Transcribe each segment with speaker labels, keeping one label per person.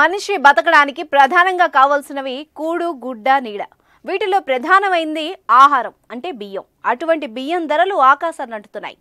Speaker 1: మనిషి బతకడానికి ప్రధానంగా కావలసినవి కూడు గుడ్డ నీడ వీటిలో ప్రధానమైంది ఆహారం అంటే బియ్యం అటువంటి బియ్యం ధరలు ఆకాశాన్ని అంటుతున్నాయి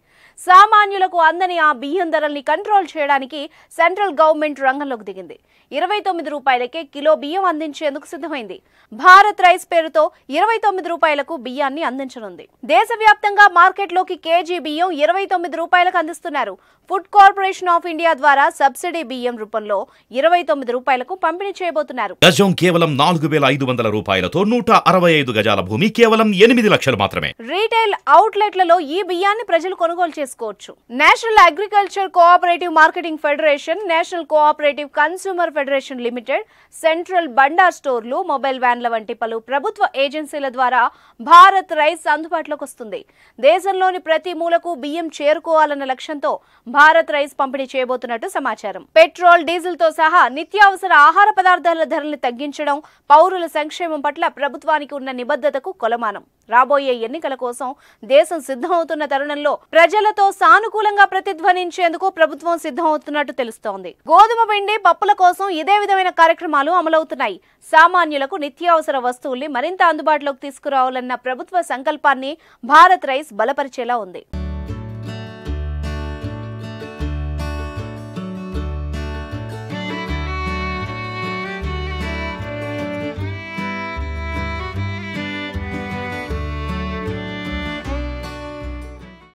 Speaker 1: సామాన్యులకు అందని ఆ బియ్యం ధరల్ని కంట్రోల్ చేయడానికి సెంట్రల్ గవర్నమెంట్ రంగంలోకి దిగింది ఇరవై తొమ్మిది రూపాయలకే కిలో బియ్యం అందించేందుకు సిద్ధమైంది భారత్ రైస్ పేరుతో ఇరవై తొమ్మిది రూపాయలకు బియ్యాన్ని అందించనుంది దేశవ్యాప్తంగా మార్కెట్లోకి కేజీ బియ్యం ఇరవై తొమ్మిది రూపాయలకు అందిస్తున్నారు ఫుడ్ కార్పొరేషన్ ఆఫ్ ఇండియా ద్వారా సబ్సిడీ బియ్యం రూపంలో ఇరవై తొమ్మిది రూపాయలకు పంపిణీ చేయబోతున్నారు
Speaker 2: గజం కేవలం నాలుగు వేల ఐదు వందల రూపాయలతో నూట అరవై ఐదు గజాల భూమి కేవలం ఎనిమిది లక్షలు మాత్రమే
Speaker 1: రీటైల్ అవుట్లెట్లలో ఈ బియ్యాన్ని ప్రజలు కొనుగోలు చేసుకోవచ్చు national agriculture cooperative marketing federation national cooperative consumer federation limited central Bhandar స్టోర్లు మొబైల్ వ్యాన్ల వంటి పలు ప్రభుత్వ ఏజెన్సీల ద్వారా భారత్ రైస్ అందుబాటులోకి వస్తుంది దేశంలోని ప్రతి మూలకు బియ్యం చేరుకోవాలన్న లక్ష్యంతో భారత్ రైస్ పంపిణీ చేయబోతున్నట్టు సమాచారం పెట్రోల్ డీజిల్ తో సహా నిత్యావసర ఆహార పదార్థాల ధరలను తగ్గించడం పౌరుల సంక్షేమం పట్ల ప్రభుత్వానికి ప్రభుత్వానికి ఉన్న నిబద్ధతకు కొలమానం రాబోయే ఎన్నికల కోసం దేశం సిద్ధమవుతున్న తరుణంలో ప్రజలతో సానుకూలంగా ప్రతిధ్వనించేందుకు ప్రభుత్వం సిద్ధమవుతున్నట్టు తెలుస్తోంది గోధుమ పిండి పప్పుల కోసం ఇదే విధమైన కార్యక్రమాలు అమలవుతున్నాయి సామాన్యులకు నిత్యావసర వస్తువుల్ని మరింత అందుబాటులోకి తీసుకురావాలన్న ప్రభుత్వ సంకల్పాన్ని భారత్ రైస్ బలపరిచేలా ఉంది